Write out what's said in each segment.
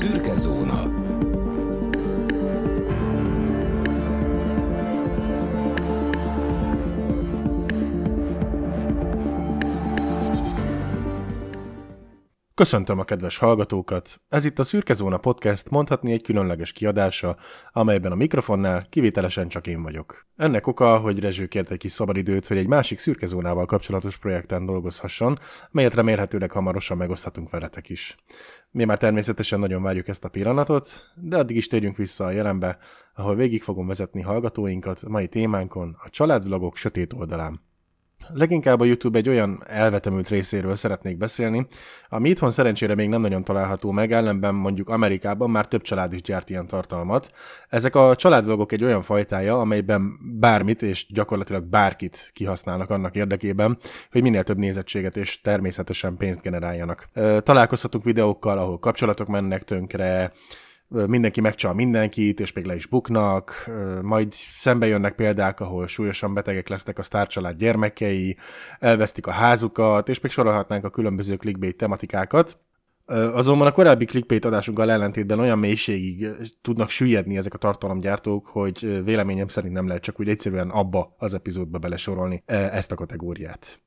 Szürke zóna Köszöntöm a kedves hallgatókat! Ez itt a Szürke Zóna Podcast mondhatni egy különleges kiadása, amelyben a mikrofonnál kivételesen csak én vagyok. Ennek oka, hogy Rezső kért egy kis szabadidőt, hogy egy másik Szürke Zónával kapcsolatos projekten dolgozhasson, melyet remélhetőleg hamarosan megoszthatunk veletek is. Mi már természetesen nagyon várjuk ezt a pillanatot, de addig is térjünk vissza a jelenbe, ahol végig fogom vezetni hallgatóinkat mai témánkon a családvlogok sötét oldalán. Leginkább a YouTube egy olyan elvetemült részéről szeretnék beszélni, ami itthon szerencsére még nem nagyon található meg, ellenben mondjuk Amerikában már több család is gyárt ilyen tartalmat. Ezek a családvlogok egy olyan fajtája, amelyben bármit és gyakorlatilag bárkit kihasználnak annak érdekében, hogy minél több nézettséget és természetesen pénzt generáljanak. Találkozhatunk videókkal, ahol kapcsolatok mennek tönkre, mindenki megcsal mindenkit, és még le is buknak, majd szembe jönnek példák, ahol súlyosan betegek lesznek a sztárcsalád gyermekei, elvesztik a házukat, és még sorolhatnánk a különböző clickbait tematikákat. Azonban a korábbi clickbait adásunkkal ellentétben olyan mélységig tudnak süllyedni ezek a tartalomgyártók, hogy véleményem szerint nem lehet csak úgy egyszerűen abba az epizódba belesorolni e, ezt a kategóriát.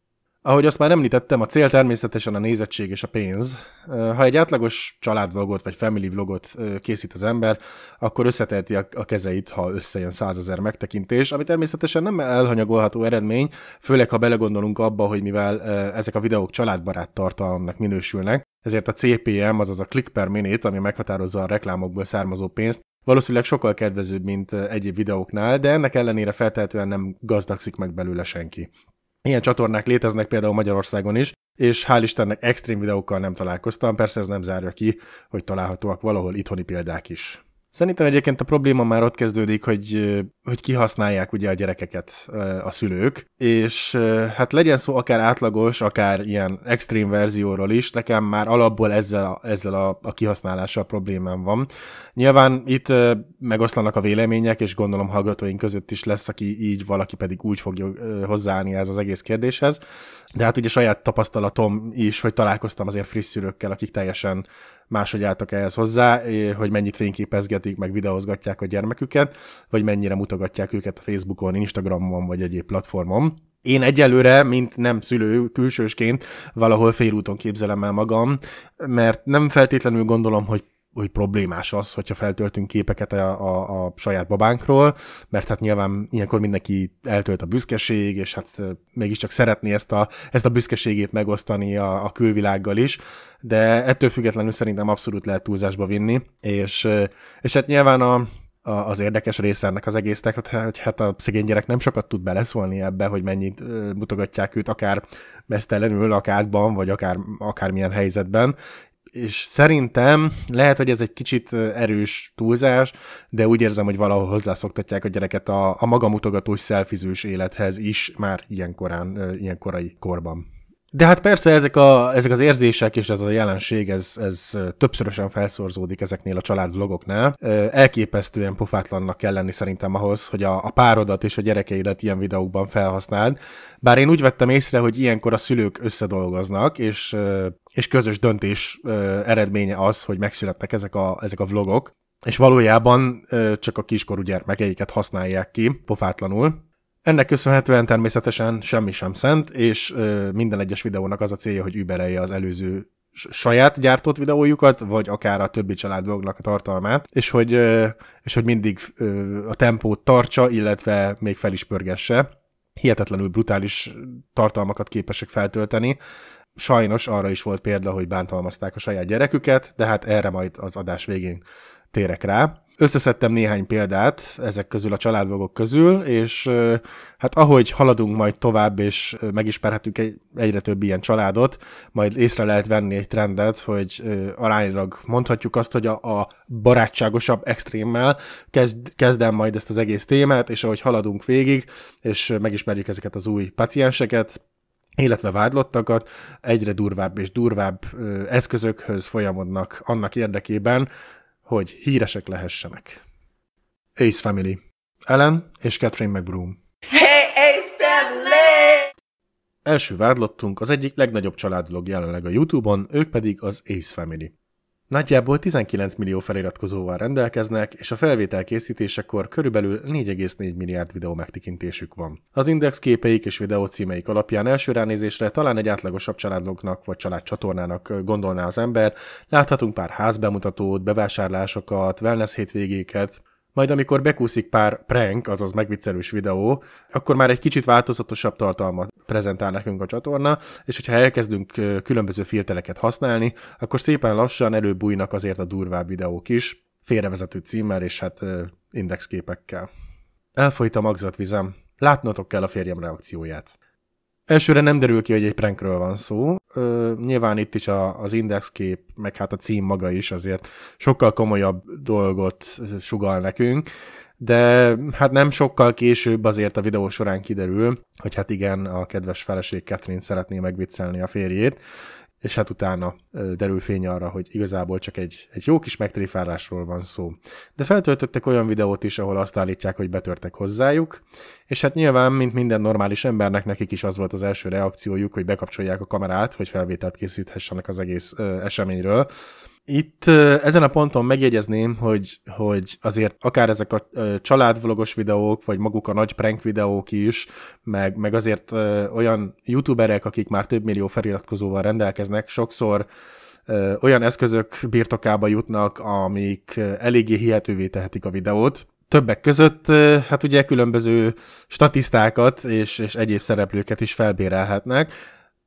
Ahogy azt már említettem, a cél természetesen a nézettség és a pénz. Ha egy átlagos családvlogot vagy family vlogot készít az ember, akkor összetelti a kezeit, ha összejön százezer megtekintés, ami természetesen nem elhanyagolható eredmény, főleg ha belegondolunk abba, hogy mivel ezek a videók családbarát tartalomnak minősülnek, ezért a CPM, azaz a click per minute, ami meghatározza a reklámokból származó pénzt, valószínűleg sokkal kedvezőbb, mint egyéb videóknál, de ennek ellenére feltehetően nem gazdagszik meg belőle senki. Ilyen csatornák léteznek például Magyarországon is, és hál' Istennek extrém videókkal nem találkoztam, persze ez nem zárja ki, hogy találhatóak valahol itthoni példák is. Szerintem egyébként a probléma már ott kezdődik, hogy, hogy kihasználják ugye a gyerekeket a szülők, és hát legyen szó akár átlagos, akár ilyen extrém verzióról is, nekem már alapból ezzel, a, ezzel a, a kihasználással problémám van. Nyilván itt megoszlanak a vélemények, és gondolom hallgatóink között is lesz, aki így, valaki pedig úgy fogja hozzáállni ez az egész kérdéshez, de hát ugye saját tapasztalatom is, hogy találkoztam azért friss szülőkkel, akik teljesen máshogy álltak ehhez hozzá, hogy mennyit fényképezgetik, meg videózgatják a gyermeküket, vagy mennyire mutogatják őket a Facebookon, Instagramon, vagy egyéb platformon. Én egyelőre, mint nem szülő külsősként, valahol félúton képzelem el magam, mert nem feltétlenül gondolom, hogy hogy problémás az, hogyha feltöltünk képeket a, a, a saját babánkról, mert hát nyilván ilyenkor mindenki eltölt a büszkeség, és hát mégiscsak szeretné ezt a, ezt a büszkeségét megosztani a, a külvilággal is, de ettől függetlenül szerintem abszolút lehet túlzásba vinni, és, és hát nyilván a, a, az érdekes része ennek az egésznek, hogy hát, hát a szegény gyerek nem sokat tud beleszólni ebbe, hogy mennyit mutogatják őt, akár mesztelenül, akárban, vagy akár, akármilyen helyzetben, és szerintem lehet, hogy ez egy kicsit erős túlzás, de úgy érzem, hogy valahol hozzászoktatják a gyereket a, a magamutogatós, szelfizős élethez is már ilyen korán, ilyen korai korban. De hát persze ezek, a, ezek az érzések és ez a jelenség, ez, ez többszörösen felszorzódik ezeknél a családvlogoknál. Elképesztően pofátlannak kell lenni szerintem ahhoz, hogy a, a párodat és a gyerekeidet ilyen videókban felhasználd. Bár én úgy vettem észre, hogy ilyenkor a szülők összedolgoznak, és, és közös döntés eredménye az, hogy megszülettek ezek a, ezek a vlogok és valójában csak a kiskorú gyermekeiket használják ki pofátlanul. Ennek köszönhetően természetesen semmi sem szent, és ö, minden egyes videónak az a célja, hogy überelje az előző saját gyártott videójukat, vagy akár a többi család a tartalmát, és hogy, és hogy mindig a tempót tartsa, illetve még fel is pörgesse. Hihetetlenül brutális tartalmakat képesek feltölteni. Sajnos arra is volt példa, hogy bántalmazták a saját gyereküket, de hát erre majd az adás végén térek rá. Összeszedtem néhány példát ezek közül, a családvlogok közül, és hát ahogy haladunk majd tovább, és megismerhetünk egy, egyre több ilyen családot, majd észre lehet venni egy trendet, hogy aránylag mondhatjuk azt, hogy a, a barátságosabb extrémmel kezd, kezdem majd ezt az egész témát, és ahogy haladunk végig, és megismerjük ezeket az új pacienseket, illetve vádlottakat egyre durvább és durvább eszközökhöz folyamodnak annak érdekében, hogy híresek lehessenek. Ace Family. Ellen és Catherine McBroom. Hey, Ace Family! Első vádlottunk az egyik legnagyobb családlog jelenleg a Youtube-on, ők pedig az Ace Family. Nagyjából 19 millió feliratkozóval rendelkeznek, és a felvétel készítésekor körülbelül 4,4 milliárd videó megtekintésük van. Az index képeik és videó címeik alapján első ránézésre talán egy átlagosabb családoknak vagy családcsatornának gondolná az ember, láthatunk pár házbemutatót, bevásárlásokat, wellness hétvégéket, majd amikor bekúszik pár prank, azaz megviccelős videó, akkor már egy kicsit változatosabb tartalmat prezentál nekünk a csatorna, és hogyha elkezdünk különböző filtereket használni, akkor szépen lassan előbújnak azért a durvább videók is, félrevezető címmel és hát indexképekkel. Elfolyt a magzatvizem. Látnotok kell a férjem reakcióját. Elsőre nem derül ki, hogy egy prankről van szó. Ö, nyilván itt is a, az indexkép, meg hát a cím maga is azért sokkal komolyabb dolgot sugal nekünk, de hát nem sokkal később azért a videó során kiderül, hogy hát igen, a kedves feleség Catherine szeretné megviccelni a férjét, és hát utána derül fény arra, hogy igazából csak egy, egy jó kis megtréfálásról van szó. De feltöltöttek olyan videót is, ahol azt állítják, hogy betörtek hozzájuk, és hát nyilván, mint minden normális embernek, nekik is az volt az első reakciójuk, hogy bekapcsolják a kamerát, hogy felvételt készíthessenek az egész ö, eseményről, itt ezen a ponton megjegyezném, hogy, hogy azért akár ezek a családvlogos videók, vagy maguk a nagy prank videók is, meg, meg azért olyan youtuberek, akik már több millió feliratkozóval rendelkeznek, sokszor olyan eszközök birtokába jutnak, amik eléggé hihetővé tehetik a videót. Többek között, hát ugye különböző statisztákat és, és egyéb szereplőket is felbérelhetnek,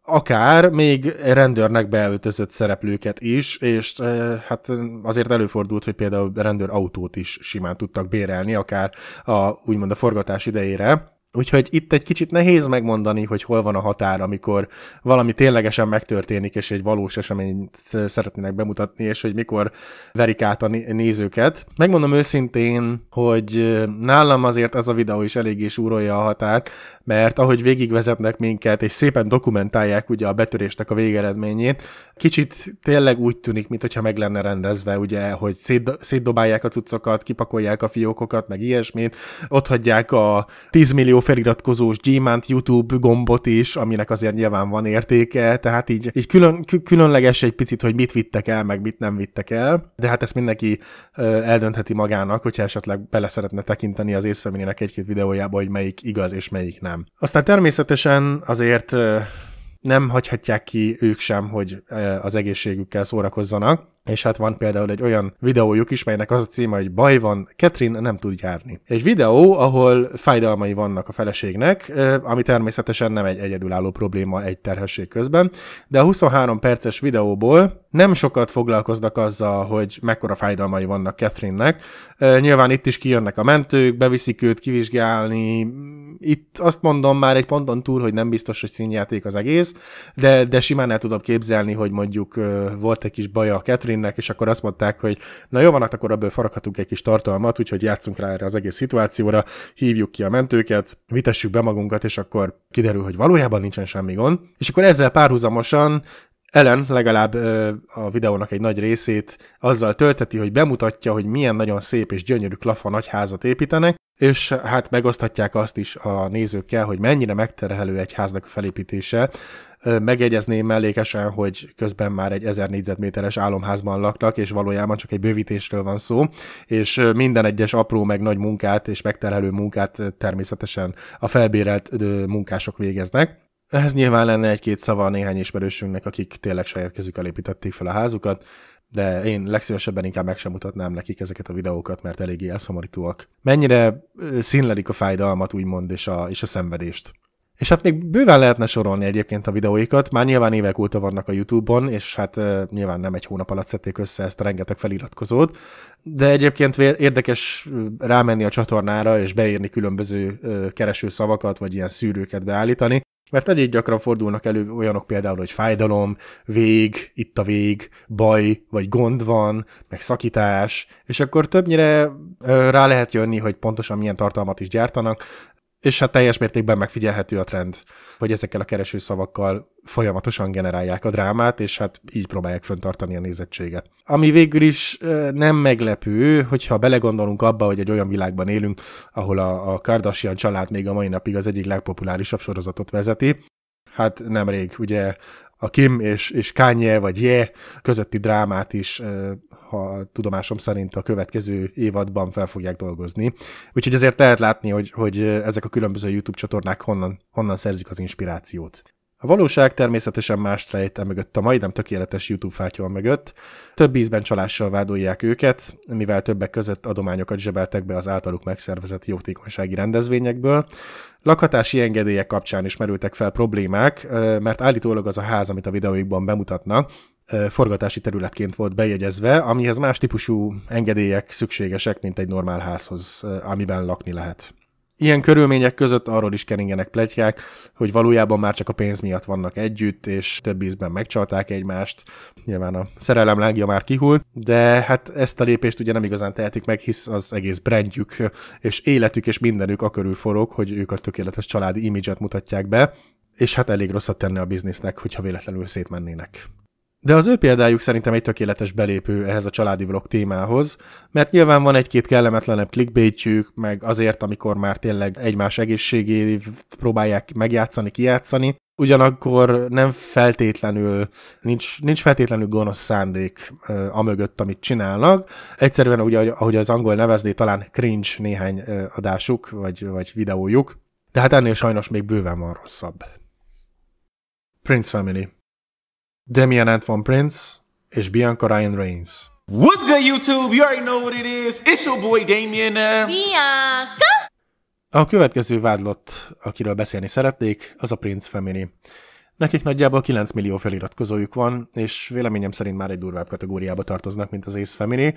akár még rendőrnek beöltözött szereplőket is, és e, hát eh, azért előfordult, hogy például rendőr autót is simán tudtak bérelni, akár a, úgymond a forgatás idejére, Úgyhogy itt egy kicsit nehéz megmondani, hogy hol van a határ, amikor valami ténylegesen megtörténik, és egy valós eseményt szeretnének bemutatni, és hogy mikor verik át a nézőket. Megmondom őszintén, hogy nálam azért ez a videó is eléggé súrolja a határt, mert ahogy végigvezetnek minket, és szépen dokumentálják ugye a betöréstek a végeredményét, kicsit tényleg úgy tűnik, mintha meg lenne rendezve, ugye, hogy szétdo- szétdobálják a cuccokat, kipakolják a fiókokat, meg ilyesmit, ott hagyják a 10 millió feliratkozós gyémánt YouTube gombot is, aminek azért nyilván van értéke, tehát így, így külön, különleges egy picit, hogy mit vittek el, meg mit nem vittek el, de hát ezt mindenki eldöntheti magának, hogyha esetleg bele szeretne tekinteni az észfeminének egy-két videójába, hogy melyik igaz és melyik nem. Aztán természetesen azért nem hagyhatják ki ők sem, hogy e, az egészségükkel szórakozzanak. És hát van például egy olyan videójuk is, melynek az a címe, hogy baj van, Catherine nem tud járni. Egy videó, ahol fájdalmai vannak a feleségnek, e, ami természetesen nem egy egyedülálló probléma egy terhesség közben, de a 23 perces videóból nem sokat foglalkoznak azzal, hogy mekkora fájdalmai vannak Catherine-nek. E, nyilván itt is kijönnek a mentők, beviszik őt kivizsgálni, itt azt mondom már egy ponton túl, hogy nem biztos, hogy színjáték az egész, de, de simán el tudom képzelni, hogy mondjuk volt egy kis baja a Catherine-nek, és akkor azt mondták, hogy na jó van, hát akkor ebből faraghatunk egy kis tartalmat, úgyhogy játszunk rá erre az egész szituációra, hívjuk ki a mentőket, vitessük be magunkat, és akkor kiderül, hogy valójában nincsen semmi gond. És akkor ezzel párhuzamosan Ellen legalább ö, a videónak egy nagy részét azzal tölteti, hogy bemutatja, hogy milyen nagyon szép és gyönyörű klafa nagyházat építenek, és hát megoszthatják azt is a nézőkkel, hogy mennyire megterhelő egy háznak a felépítése. Megjegyezném mellékesen, hogy közben már egy 1000 négyzetméteres álomházban laknak, és valójában csak egy bővítésről van szó, és minden egyes apró meg nagy munkát és megterhelő munkát természetesen a felbérelt munkások végeznek. Ehhez nyilván lenne egy-két szava a néhány ismerősünknek, akik tényleg saját kezükkel építették fel a házukat, de én legszívesebben inkább meg sem mutatnám nekik ezeket a videókat, mert eléggé elszomorítóak. Mennyire színlelik a fájdalmat, úgymond, és a, és a szenvedést. És hát még bőven lehetne sorolni egyébként a videóikat, már nyilván évek óta vannak a YouTube-on, és hát e, nyilván nem egy hónap alatt szedték össze ezt a rengeteg feliratkozót, de egyébként érdekes rámenni a csatornára és beírni különböző kereső szavakat vagy ilyen szűrőket beállítani, mert elég gyakran fordulnak elő olyanok például, hogy fájdalom, vég, itt a vég, baj, vagy gond van, meg szakítás, és akkor többnyire rá lehet jönni, hogy pontosan milyen tartalmat is gyártanak, és hát teljes mértékben megfigyelhető a trend, hogy ezekkel a keresőszavakkal folyamatosan generálják a drámát, és hát így próbálják föntartani a nézettséget. Ami végül is nem meglepő, hogyha belegondolunk abba, hogy egy olyan világban élünk, ahol a, a Kardashian család még a mai napig az egyik legpopulárisabb sorozatot vezeti, hát nemrég ugye a Kim és, és Kanye vagy Je közötti drámát is, ha tudomásom szerint a következő évadban fel fogják dolgozni. Úgyhogy azért lehet látni, hogy, hogy ezek a különböző YouTube csatornák honnan, honnan szerzik az inspirációt. A valóság természetesen más rejt mögött a majdnem tökéletes YouTube fátyol mögött. Több ízben csalással vádolják őket, mivel többek között adományokat zsebeltek be az általuk megszervezett jótékonysági rendezvényekből. Lakhatási engedélyek kapcsán is merültek fel problémák, mert állítólag az a ház, amit a videóikban bemutatnak, forgatási területként volt bejegyezve, amihez más típusú engedélyek szükségesek, mint egy normál házhoz, amiben lakni lehet. Ilyen körülmények között arról is keringenek pletykák, hogy valójában már csak a pénz miatt vannak együtt, és több ízben megcsalták egymást. Nyilván a szerelem lángja már kihult, de hát ezt a lépést ugye nem igazán tehetik meg, hisz az egész brandjük és életük és mindenük a körül forog, hogy ők a tökéletes családi imidzset mutatják be, és hát elég rosszat tenne a biznisznek, hogyha véletlenül szétmennének. De az ő példájuk szerintem egy tökéletes belépő ehhez a családi vlog témához, mert nyilván van egy-két kellemetlenebb clickbaitjük, meg azért, amikor már tényleg egymás egészségét próbálják megjátszani, kijátszani, ugyanakkor nem feltétlenül, nincs, nincs feltétlenül gonosz szándék ö, amögött, amit csinálnak. Egyszerűen, ugye, ahogy az angol nevezné, talán cringe néhány adásuk, vagy, vagy videójuk, de hát ennél sajnos még bőven van rosszabb. Prince Family. Damian Antoine Prince és Bianca Ryan Reigns. What's good YouTube? You already know what it is. It's your boy Damien. Uh, Bianca! A következő vádlott, akiről beszélni szeretnék, az a Prince Family. Nekik nagyjából 9 millió feliratkozójuk van, és véleményem szerint már egy durvább kategóriába tartoznak, mint az Ace Family,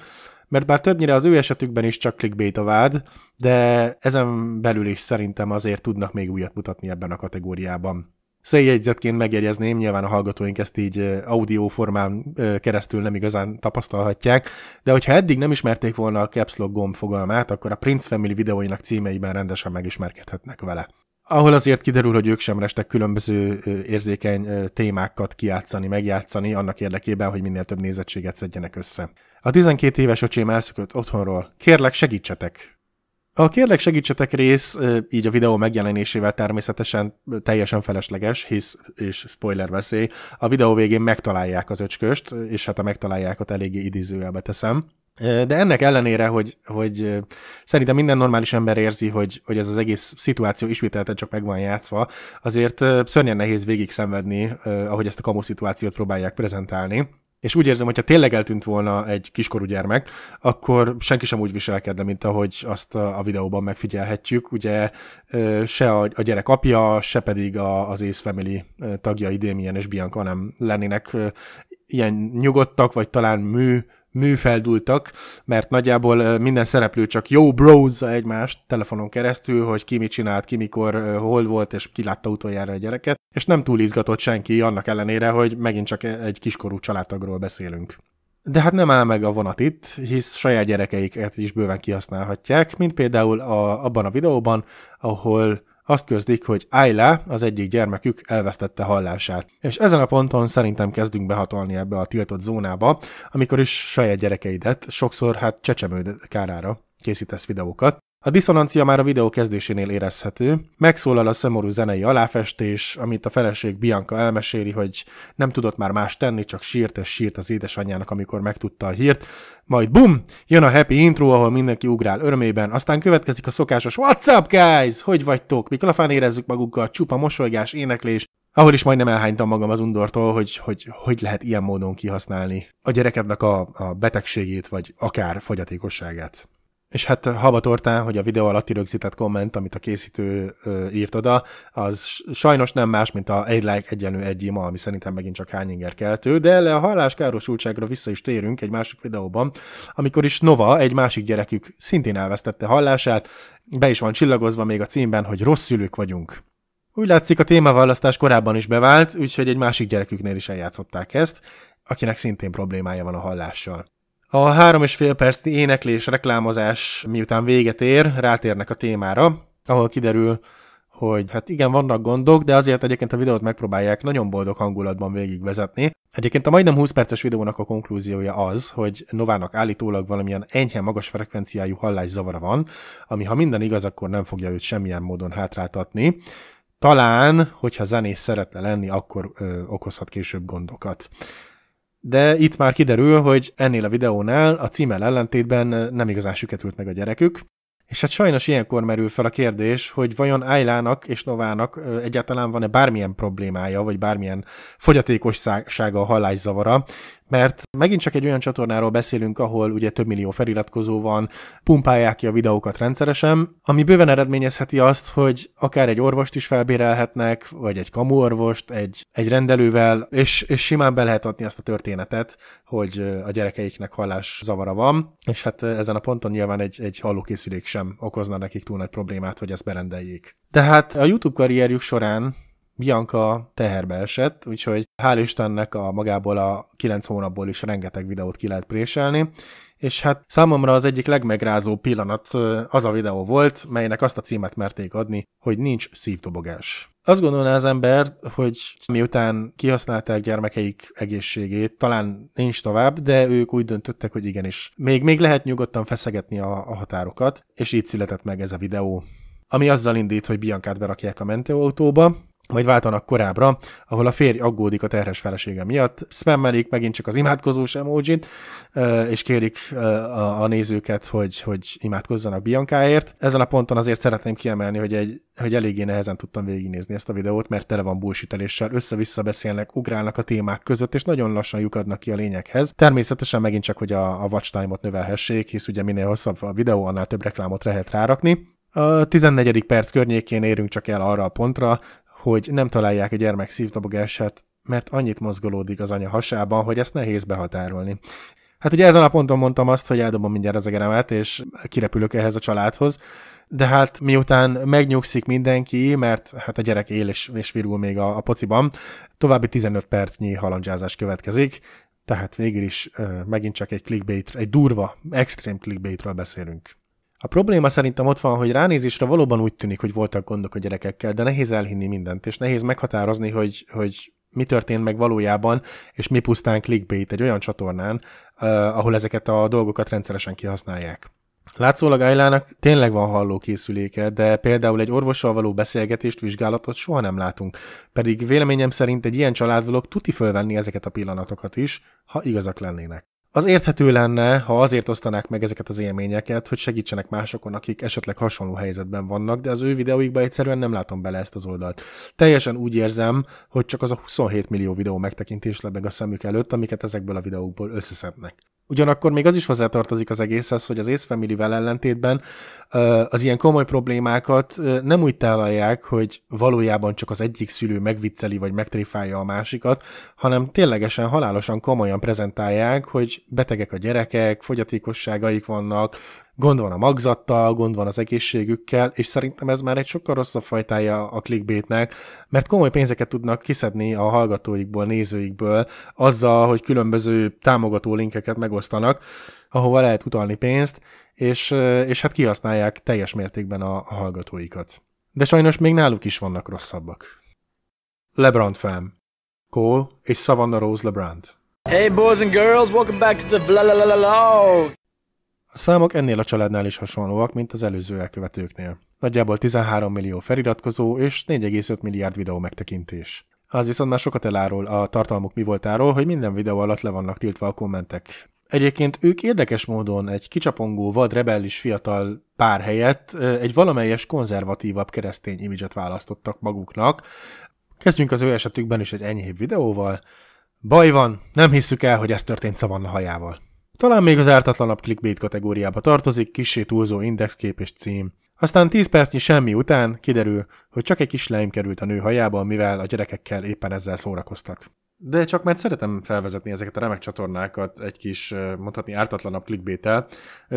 mert bár többnyire az ő esetükben is csak clickbait a vád, de ezen belül is szerintem azért tudnak még újat mutatni ebben a kategóriában. Széljegyzetként megjegyezném, nyilván a hallgatóink ezt így audio formán keresztül nem igazán tapasztalhatják, de hogyha eddig nem ismerték volna a Caps Lock gomb fogalmát, akkor a Prince Family videóinak címeiben rendesen megismerkedhetnek vele ahol azért kiderül, hogy ők sem restek különböző érzékeny témákat kiátszani, megjátszani, annak érdekében, hogy minél több nézettséget szedjenek össze. A 12 éves öcsém elszökött otthonról. Kérlek, segítsetek! A kérlek segítsetek rész, így a videó megjelenésével természetesen teljesen felesleges, hisz és spoiler veszély. A videó végén megtalálják az öcsköst, és hát a ott eléggé idézővel beteszem. De ennek ellenére, hogy, hogy szerintem minden normális ember érzi, hogy, hogy ez az egész szituáció ismételten csak meg van játszva, azért szörnyen nehéz végig szenvedni, ahogy ezt a kamu szituációt próbálják prezentálni és úgy érzem, hogyha tényleg eltűnt volna egy kiskorú gyermek, akkor senki sem úgy viselkedne, mint ahogy azt a videóban megfigyelhetjük. Ugye se a gyerek apja, se pedig az Ace Family tagja idén és Bianca nem lennének ilyen nyugodtak, vagy talán mű műfeldultak, mert nagyjából minden szereplő csak jó brózza egymást telefonon keresztül, hogy ki mit csinált, ki mikor, hol volt, és ki látta utoljára a gyereket, és nem túl izgatott senki, annak ellenére, hogy megint csak e- egy kiskorú családtagról beszélünk. De hát nem áll meg a vonat itt, hisz saját gyerekeiket is bőven kihasználhatják, mint például a, abban a videóban, ahol azt közdik, hogy Ayla, az egyik gyermekük, elvesztette hallását. És ezen a ponton szerintem kezdünk behatolni ebbe a tiltott zónába, amikor is saját gyerekeidet, sokszor hát csecsemőd kárára készítesz videókat, a diszonancia már a videó kezdésénél érezhető, megszólal a szomorú zenei aláfestés, amit a feleség Bianca elmeséli, hogy nem tudott már más tenni, csak sírt és sírt az édesanyjának, amikor megtudta a hírt, majd bum, jön a happy intro, ahol mindenki ugrál örömében, aztán következik a szokásos What's up guys? Hogy vagytok? Mi klafán érezzük magukkal, csupa mosolygás, éneklés, ahol is majdnem elhánytam magam az undortól, hogy hogy, hogy lehet ilyen módon kihasználni a gyerekednek a, a betegségét, vagy akár fogyatékosságát és hát habatortán, hogy a videó alatti rögzített komment, amit a készítő ö, írt oda, az sajnos nem más, mint a egy like egyenlő egy ima, ami szerintem megint csak hányinger keltő, de le a károsultságra vissza is térünk egy másik videóban, amikor is Nova, egy másik gyerekük szintén elvesztette hallását, be is van csillagozva még a címben, hogy rossz szülők vagyunk. Úgy látszik, a témaválasztás korábban is bevált, úgyhogy egy másik gyereküknél is eljátszották ezt, akinek szintén problémája van a hallással. A három és fél percnyi éneklés reklámozás miután véget ér, rátérnek a témára, ahol kiderül, hogy hát igen, vannak gondok, de azért egyébként a videót megpróbálják nagyon boldog hangulatban végigvezetni. Egyébként a majdnem 20 perces videónak a konklúziója az, hogy Novának állítólag valamilyen enyhe magas frekvenciájú zavara van, ami ha minden igaz, akkor nem fogja őt semmilyen módon hátráltatni. Talán, hogyha zenész szeretne lenni, akkor ö, okozhat később gondokat de itt már kiderül, hogy ennél a videónál a címmel ellentétben nem igazán süketült meg a gyerekük, és hát sajnos ilyenkor merül fel a kérdés, hogy vajon Ájlának és Novának egyáltalán van-e bármilyen problémája, vagy bármilyen fogyatékossága a hallászavara, mert megint csak egy olyan csatornáról beszélünk, ahol ugye több millió feliratkozó van, pumpálják ki a videókat rendszeresen, ami bőven eredményezheti azt, hogy akár egy orvost is felbérelhetnek, vagy egy kamuorvost, egy, egy rendelővel, és, és simán be lehet adni azt a történetet, hogy a gyerekeiknek hallás zavara van, és hát ezen a ponton nyilván egy, egy hallókészülék sem okozna nekik túl nagy problémát, hogy ezt berendeljék. Tehát a YouTube karrierjük során Bianca teherbe esett, úgyhogy hál' Istennek a magából a 9 hónapból is rengeteg videót ki lehet préselni, és hát számomra az egyik legmegrázó pillanat az a videó volt, melynek azt a címet merték adni, hogy nincs szívdobogás. Azt gondolná az ember, hogy miután kihasználták gyermekeik egészségét, talán nincs tovább, de ők úgy döntöttek, hogy igenis. Még, még lehet nyugodtan feszegetni a, a határokat, és így született meg ez a videó ami azzal indít, hogy Biancát berakják a mentőautóba, majd váltanak korábbra, ahol a férj aggódik a terhes felesége miatt, spammelik megint csak az imádkozós emojit, és kérik a nézőket, hogy, hogy imádkozzanak Biancaért. Ezen a ponton azért szeretném kiemelni, hogy, egy, hogy eléggé nehezen tudtam végignézni ezt a videót, mert tele van búsíteléssel, össze-vissza beszélnek, ugrálnak a témák között, és nagyon lassan lyukadnak ki a lényeghez. Természetesen megint csak, hogy a, a watch time-ot növelhessék, hisz ugye minél hosszabb a videó, annál több reklámot lehet rárakni. A 14. perc környékén érünk csak el arra a pontra, hogy nem találják a gyermek szívdobogását, mert annyit mozgolódik az anya hasában, hogy ezt nehéz behatárolni. Hát ugye ezen a ponton mondtam azt, hogy eldobom mindjárt az egeremet, és kirepülök ehhez a családhoz, de hát miután megnyugszik mindenki, mert hát a gyerek él és, és virul még a, a pociban, további 15 percnyi halandzsázás következik, tehát végül is ö, megint csak egy clickbait, egy durva, extrém clickbaitről beszélünk. A probléma szerintem ott van, hogy ránézésre valóban úgy tűnik, hogy voltak gondok a gyerekekkel, de nehéz elhinni mindent, és nehéz meghatározni, hogy, hogy mi történt meg valójában, és mi pusztán clickbait egy olyan csatornán, uh, ahol ezeket a dolgokat rendszeresen kihasználják. Látszólag Ailának tényleg van hallókészüléke, de például egy orvossal való beszélgetést, vizsgálatot soha nem látunk, pedig véleményem szerint egy ilyen családvalók tuti fölvenni ezeket a pillanatokat is, ha igazak lennének. Az érthető lenne, ha azért osztanák meg ezeket az élményeket, hogy segítsenek másokon, akik esetleg hasonló helyzetben vannak, de az ő videóikba egyszerűen nem látom bele ezt az oldalt. Teljesen úgy érzem, hogy csak az a 27 millió videó megtekintés lebeg a szemük előtt, amiket ezekből a videókból összeszednek. Ugyanakkor még az is hozzátartozik az egészhez, hogy az Ace Family-vel ellentétben az ilyen komoly problémákat nem úgy találják, hogy valójában csak az egyik szülő megvicceli vagy megtréfálja a másikat, hanem ténylegesen halálosan komolyan prezentálják, hogy betegek a gyerekek, fogyatékosságaik vannak, gond van a magzattal, gond van az egészségükkel, és szerintem ez már egy sokkal rosszabb fajtája a clickbaitnek, mert komoly pénzeket tudnak kiszedni a hallgatóikból, nézőikből, azzal, hogy különböző támogató linkeket megosztanak, ahova lehet utalni pénzt, és, eh, és hát kihasználják teljes mértékben a, a hallgatóikat. De sajnos még náluk is vannak rosszabbak. Lebrant fam. Cole és Savannah Rose Lebrant. Hey boys and girls, welcome back to the vlog. A számok ennél a családnál is hasonlóak, mint az előző elkövetőknél. Nagyjából 13 millió feliratkozó és 4,5 milliárd videó megtekintés. Az viszont már sokat elárul a tartalmuk mi voltáról, hogy minden videó alatt le vannak tiltva a kommentek. Egyébként ők érdekes módon egy kicsapongó, vad, rebellis fiatal pár helyett egy valamelyes konzervatívabb keresztény imidzset választottak maguknak. Kezdjünk az ő esetükben is egy enyhébb videóval. Baj van, nem hisszük el, hogy ez történt Szavanna hajával. Talán még az ártatlanabb clickbait kategóriába tartozik, kisé túlzó indexkép és cím. Aztán 10 percnyi semmi után kiderül, hogy csak egy kis kislány került a nő hajába, mivel a gyerekekkel éppen ezzel szórakoztak. De csak mert szeretem felvezetni ezeket a remek csatornákat egy kis, mondhatni ártatlanabb clickbait -tel.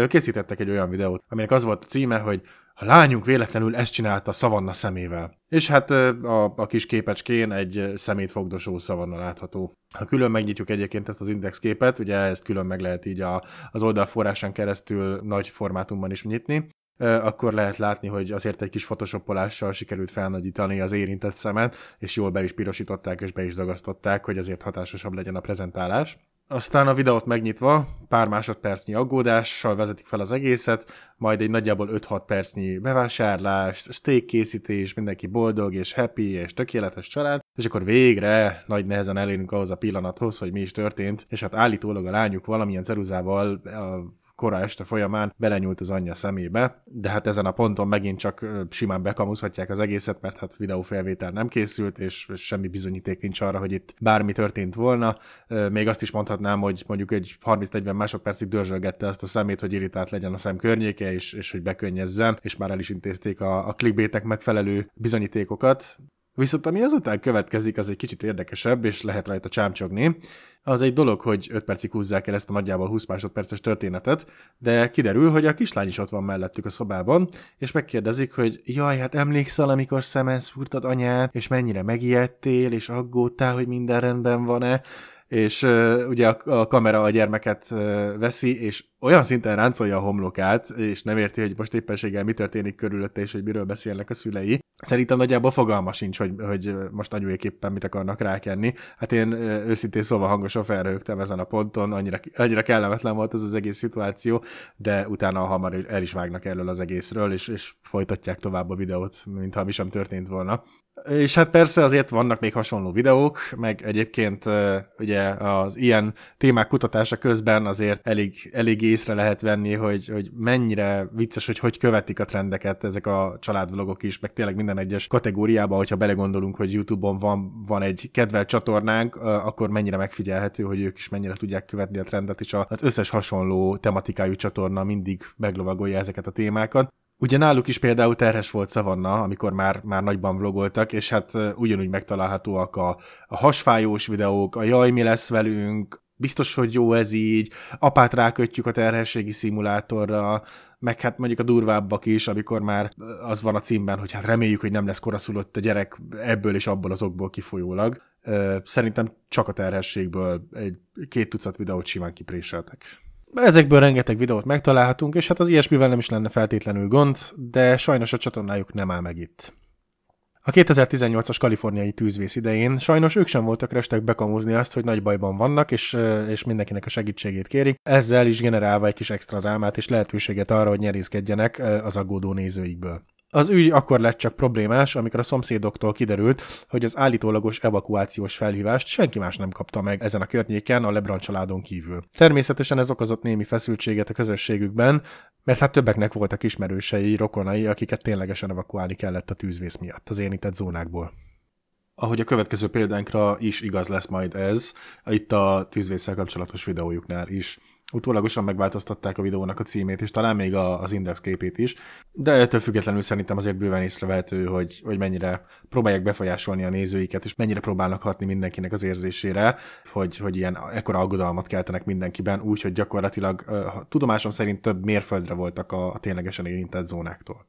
Készítettek egy olyan videót, aminek az volt a címe, hogy a lányunk véletlenül ezt csinálta Szavanna szemével. És hát a, a kis képecskén egy szemét fogdosó Szavanna látható. Ha külön megnyitjuk egyébként ezt az index képet, ugye ezt külön meg lehet így a, az oldalforrásán keresztül nagy formátumban is nyitni, akkor lehet látni, hogy azért egy kis photoshopolással sikerült felnagyítani az érintett szemet, és jól be is pirosították és be is dagasztották, hogy azért hatásosabb legyen a prezentálás. Aztán a videót megnyitva, pár másodpercnyi aggódással vezetik fel az egészet, majd egy nagyjából 5-6 percnyi bevásárlás, steak készítés, mindenki boldog és happy és tökéletes család, és akkor végre nagy nehezen elérünk ahhoz a pillanathoz, hogy mi is történt, és hát állítólag a lányuk valamilyen ceruzával a kora este folyamán belenyúlt az anyja szemébe, de hát ezen a ponton megint csak simán bekamuzhatják az egészet, mert hát videófelvétel nem készült, és semmi bizonyíték nincs arra, hogy itt bármi történt volna. Még azt is mondhatnám, hogy mondjuk egy 30-40 másodpercig dörzsölgette azt a szemét, hogy irritált legyen a szem környéke, és, és hogy bekönnyezzen, és már el is intézték a, a clickbaitek megfelelő bizonyítékokat, Viszont ami azután következik, az egy kicsit érdekesebb, és lehet rajta csámcsogni. Az egy dolog, hogy 5 percig húzzák el ezt a nagyjából 20 másodperces történetet, de kiderül, hogy a kislány is ott van mellettük a szobában, és megkérdezik, hogy jaj, hát emlékszel, amikor szemen szúrtad anyát, és mennyire megijedtél, és aggódtál, hogy minden rendben van-e, és uh, ugye a, a kamera a gyermeket uh, veszi, és olyan szinten ráncolja a homlokát, és nem érti, hogy most éppenséggel mi történik körülötte, és hogy miről beszélnek a szülei. Szerintem nagyjából fogalma sincs, hogy, hogy most anyuéképpen mit akarnak rákenni. Hát én őszintén szóval hangosan felrögtem ezen a ponton, annyira, annyira kellemetlen volt ez az egész szituáció, de utána hamar el is vágnak erről az egészről, és, és folytatják tovább a videót, mintha mi sem történt volna. És hát persze azért vannak még hasonló videók, meg egyébként ugye az ilyen témák kutatása közben azért elég, elég észre lehet venni, hogy, hogy mennyire vicces, hogy hogy követik a trendeket ezek a családvlogok is, meg tényleg minden egyes kategóriában, hogyha belegondolunk, hogy YouTube-on van, van egy kedvelt csatornánk, akkor mennyire megfigyelhető, hogy ők is mennyire tudják követni a trendet, és az összes hasonló tematikájú csatorna mindig meglovagolja ezeket a témákat. Ugye náluk is például terhes volt Szavanna, amikor már, már nagyban vlogoltak, és hát ugyanúgy megtalálhatóak a, a hasfájós videók, a jaj, mi lesz velünk, biztos, hogy jó ez így, apát rákötjük a terhességi szimulátorra, meg hát mondjuk a durvábbak is, amikor már az van a címben, hogy hát reméljük, hogy nem lesz koraszülött a gyerek ebből és abból az okból kifolyólag. Szerintem csak a terhességből egy két tucat videót simán kipréseltek. Ezekből rengeteg videót megtalálhatunk, és hát az ilyesmivel nem is lenne feltétlenül gond, de sajnos a csatornájuk nem áll meg itt. A 2018-as kaliforniai tűzvész idején sajnos ők sem voltak restek bekamúzni azt, hogy nagy bajban vannak, és, és mindenkinek a segítségét kérik, ezzel is generálva egy kis extra drámát és lehetőséget arra, hogy nyerészkedjenek az aggódó nézőikből. Az ügy akkor lett csak problémás, amikor a szomszédoktól kiderült, hogy az állítólagos evakuációs felhívást senki más nem kapta meg ezen a környéken a Lebron családon kívül. Természetesen ez okozott némi feszültséget a közösségükben, mert hát többeknek voltak ismerősei, rokonai, akiket ténylegesen evakuálni kellett a tűzvész miatt az érintett zónákból. Ahogy a következő példánkra is igaz lesz majd ez, itt a tűzvészel kapcsolatos videójuknál is. Utólagosan megváltoztatták a videónak a címét, és talán még a, az index képét is, de ettől függetlenül szerintem azért bőven észrevehető, hogy, hogy mennyire próbálják befolyásolni a nézőiket, és mennyire próbálnak hatni mindenkinek az érzésére, hogy, hogy ilyen ekkora aggodalmat keltenek mindenkiben, úgyhogy gyakorlatilag tudomásom szerint több mérföldre voltak a, a ténylegesen érintett zónáktól.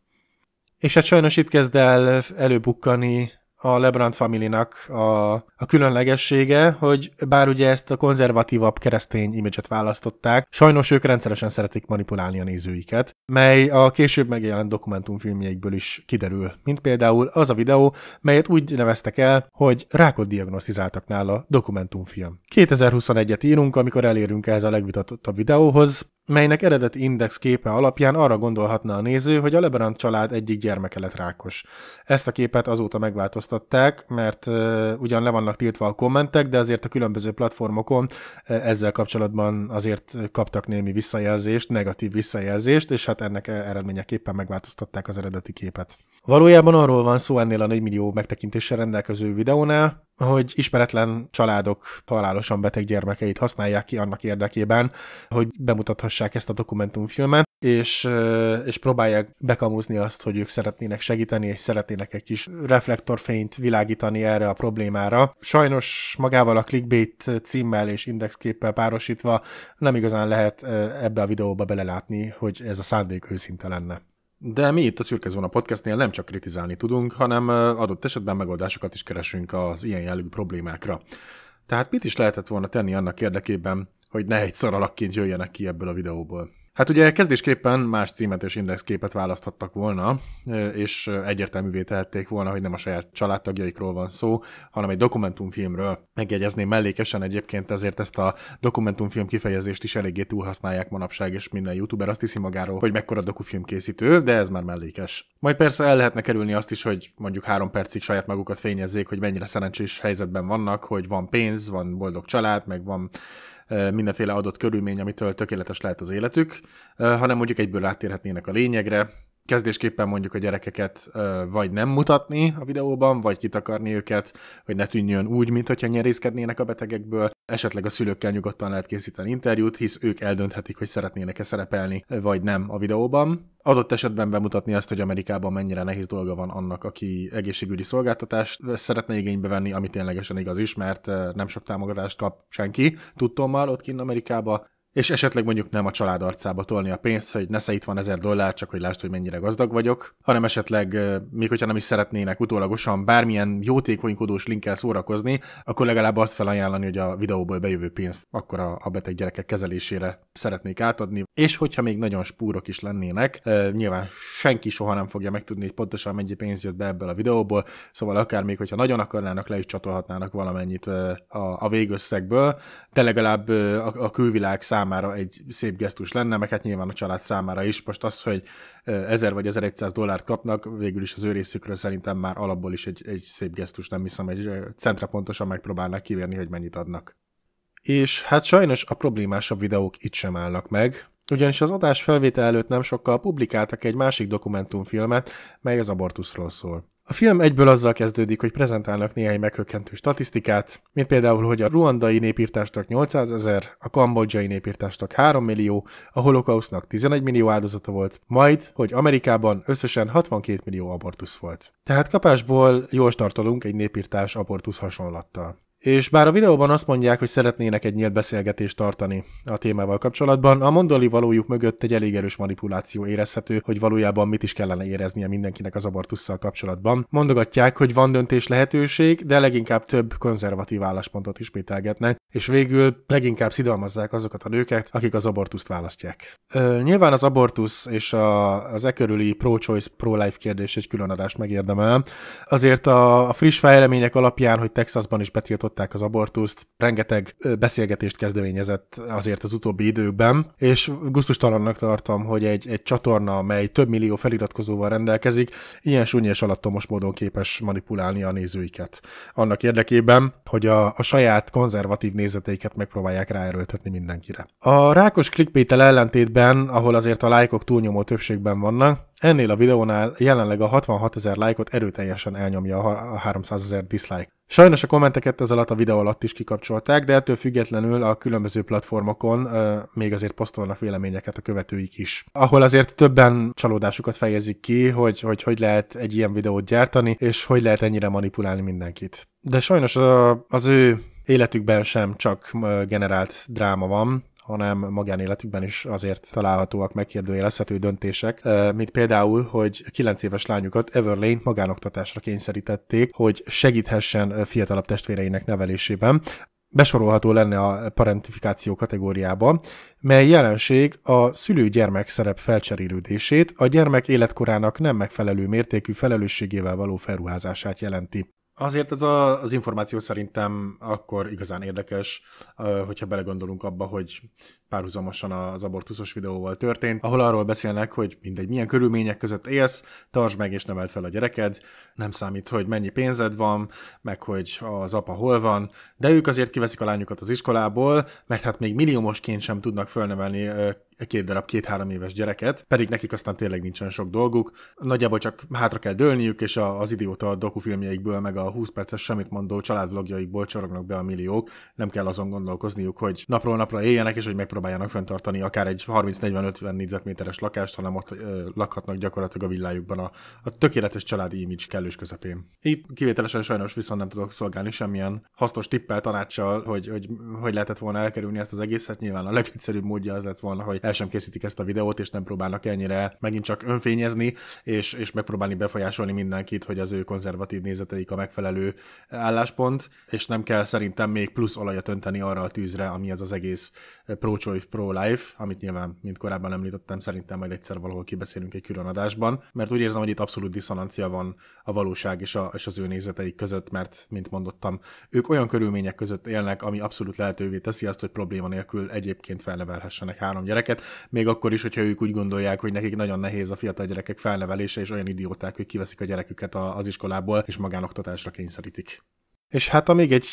És hát sajnos itt kezd el előbukkani a Lebrant family a, a különlegessége, hogy bár ugye ezt a konzervatívabb keresztény imidzset választották, sajnos ők rendszeresen szeretik manipulálni a nézőiket, mely a később megjelent dokumentumfilmjeikből is kiderül, mint például az a videó, melyet úgy neveztek el, hogy rákot diagnosztizáltak nála dokumentumfilm. 2021-et írunk, amikor elérünk ehhez a legvitatottabb videóhoz, melynek eredeti index képe alapján arra gondolhatna a néző, hogy a Lebrant család egyik gyermeke lett rákos. Ezt a képet azóta megváltoztatták, mert uh, ugyan le vannak tiltva a kommentek, de azért a különböző platformokon uh, ezzel kapcsolatban azért kaptak némi visszajelzést, negatív visszajelzést, és hát ennek eredményeképpen megváltoztatták az eredeti képet. Valójában arról van szó ennél a 4 millió megtekintéssel rendelkező videónál, hogy ismeretlen családok halálosan beteg gyermekeit használják ki annak érdekében, hogy bemutathassák ezt a dokumentumfilmet, és, eh, és próbálják bekamúzni azt, hogy ők szeretnének segíteni, és szeretnének egy kis reflektorfényt világítani erre a problémára. Sajnos magával a clickbait címmel és indexképpel párosítva nem igazán lehet eh, ebbe a videóba belelátni, hogy ez a szándék őszinte lenne. De mi itt a Szürke Zóna podcastnél nem csak kritizálni tudunk, hanem adott esetben megoldásokat is keresünk az ilyen jellegű problémákra. Tehát mit is lehetett volna tenni annak érdekében, hogy ne egy szar alakként jöjjenek ki ebből a videóból? Hát ugye kezdésképpen más címet és indexképet választhattak volna, és egyértelművé tehették volna, hogy nem a saját családtagjaikról van szó, hanem egy dokumentumfilmről. Megjegyezném mellékesen egyébként, ezért ezt a dokumentumfilm kifejezést is eléggé túlhasználják manapság, és minden youtuber azt hiszi magáról, hogy mekkora dokufilm készítő, de ez már mellékes. Majd persze el lehetne kerülni azt is, hogy mondjuk három percig saját magukat fényezzék, hogy mennyire szerencsés helyzetben vannak, hogy van pénz, van boldog család, meg van mindenféle adott körülmény, amitől tökéletes lehet az életük, hanem mondjuk egyből rátérhetnének a lényegre, kezdésképpen mondjuk a gyerekeket vagy nem mutatni a videóban, vagy kitakarni őket, hogy ne tűnjön úgy, mint hogyha nyerészkednének a betegekből. Esetleg a szülőkkel nyugodtan lehet készíteni interjút, hisz ők eldönthetik, hogy szeretnének-e szerepelni, vagy nem a videóban. Adott esetben bemutatni azt, hogy Amerikában mennyire nehéz dolga van annak, aki egészségügyi szolgáltatást szeretne igénybe venni, ami ténylegesen igaz is, mert nem sok támogatást kap senki, tudtommal ott kint Amerikában, és esetleg mondjuk nem a család arcába tolni a pénzt, hogy nesze itt van ezer dollár, csak hogy lásd, hogy mennyire gazdag vagyok, hanem esetleg, még hogyha nem is szeretnének utólagosan bármilyen jótékonykodós linkkel szórakozni, akkor legalább azt felajánlani, hogy a videóból bejövő pénzt akkor a, a beteg gyerekek kezelésére szeretnék átadni, és hogyha még nagyon spúrok is lennének, nyilván senki soha nem fogja megtudni, hogy pontosan mennyi pénz jött be ebből a videóból, szóval akár még, hogyha nagyon akarnának, le is csatolhatnának valamennyit a, a végösszegből, de legalább a, a külvilág szám számára egy szép gesztus lenne, meg hát nyilván a család számára is. Most az, hogy 1000 vagy 1100 dollárt kapnak, végül is az ő részükről szerintem már alapból is egy, egy szép gesztus, nem hiszem, egy centra pontosan megpróbálnak kivérni, hogy mennyit adnak. És hát sajnos a problémásabb videók itt sem állnak meg, ugyanis az adás felvétel előtt nem sokkal publikáltak egy másik dokumentumfilmet, mely az abortuszról szól. A film egyből azzal kezdődik, hogy prezentálnak néhány meghökkentő statisztikát, mint például, hogy a ruandai népírtástak 800 ezer, a kambodzsai népírtástak 3 millió, a holokausznak 11 millió áldozata volt, majd, hogy Amerikában összesen 62 millió abortusz volt. Tehát kapásból jól startolunk egy népírtás abortusz hasonlattal. És bár a videóban azt mondják, hogy szeretnének egy nyílt beszélgetést tartani a témával kapcsolatban, a mondani valójuk mögött egy elég erős manipuláció érezhető, hogy valójában mit is kellene éreznie mindenkinek az abortussal kapcsolatban. Mondogatják, hogy van döntés lehetőség, de leginkább több konzervatív álláspontot ismételgetnek, és végül leginkább szidalmazzák azokat a nőket, akik az abortuszt választják. Ö, nyilván az abortusz és a, az e körüli pro-choice, pro-life kérdés egy külön adást megérdemel. Azért a, a friss fejlemények alapján, hogy Texasban is betiltott betiltották az abortuszt, rengeteg beszélgetést kezdeményezett azért az utóbbi időben, és gusztustalannak tartom, hogy egy, egy csatorna, amely több millió feliratkozóval rendelkezik, ilyen súnyi és alattomos módon képes manipulálni a nézőiket. Annak érdekében, hogy a, a saját konzervatív nézeteiket megpróbálják ráerőltetni mindenkire. A rákos klikpétel ellentétben, ahol azért a lájkok túlnyomó többségben vannak, Ennél a videónál jelenleg a 66 ezer lájkot erőteljesen elnyomja a 300 ezer dislike. Sajnos a kommenteket ez alatt a videó alatt is kikapcsolták, de ettől függetlenül a különböző platformokon uh, még azért posztolnak véleményeket a követőik is. Ahol azért többen csalódásukat fejezik ki, hogy, hogy hogy lehet egy ilyen videót gyártani, és hogy lehet ennyire manipulálni mindenkit. De sajnos az ő életükben sem csak generált dráma van, hanem magánéletükben is azért találhatóak megkérdőjelezhető döntések, mint például, hogy 9 éves lányukat everlane magánoktatásra kényszerítették, hogy segíthessen fiatalabb testvéreinek nevelésében, besorolható lenne a parentifikáció kategóriába, mely jelenség a szülő-gyermek szerep felcserélődését, a gyermek életkorának nem megfelelő mértékű felelősségével való felruházását jelenti. Azért ez a, az információ szerintem akkor igazán érdekes, hogyha belegondolunk abba, hogy párhuzamosan az abortuszos videóval történt, ahol arról beszélnek, hogy mindegy, milyen körülmények között élsz, tartsd meg és neveld fel a gyereked, nem számít, hogy mennyi pénzed van, meg hogy az apa hol van, de ők azért kiveszik a lányukat az iskolából, mert hát még milliómosként sem tudnak fölnevelni két darab két-három éves gyereket, pedig nekik aztán tényleg nincsen sok dolguk. Nagyjából csak hátra kell dőlniük, és az idióta dokufilmjeikből, meg a 20 perces semmit mondó családvlogjaikból csorognak be a milliók. Nem kell azon gondolkozniuk, hogy napról napra éljenek, és hogy megpróbálják megpróbáljanak fenntartani akár egy 30-40-50 négyzetméteres lakást, hanem ott ö, lakhatnak gyakorlatilag a villájukban a, a tökéletes családi image kellős közepén. Itt kivételesen sajnos viszont nem tudok szolgálni semmilyen hasznos tippel, tanácssal, hogy hogy, hogy lehetett volna elkerülni ezt az egészet. Nyilván a legegyszerűbb módja az lett volna, hogy el sem készítik ezt a videót, és nem próbálnak ennyire megint csak önfényezni, és, és megpróbálni befolyásolni mindenkit, hogy az ő konzervatív nézeteik a megfelelő álláspont, és nem kell szerintem még plusz olajat önteni arra a tűzre, ami ez az egész prócsó Joy Pro Life, amit nyilván, mint korábban említettem, szerintem majd egyszer valahol kibeszélünk egy külön adásban, mert úgy érzem, hogy itt abszolút diszonancia van a valóság és, a, és az ő nézeteik között, mert, mint mondottam, ők olyan körülmények között élnek, ami abszolút lehetővé teszi azt, hogy probléma nélkül egyébként felnevelhessenek három gyereket, még akkor is, hogyha ők úgy gondolják, hogy nekik nagyon nehéz a fiatal gyerekek felnevelése, és olyan idióták, hogy kiveszik a gyereküket az iskolából, és magánoktatásra kényszerítik. És hát amíg egy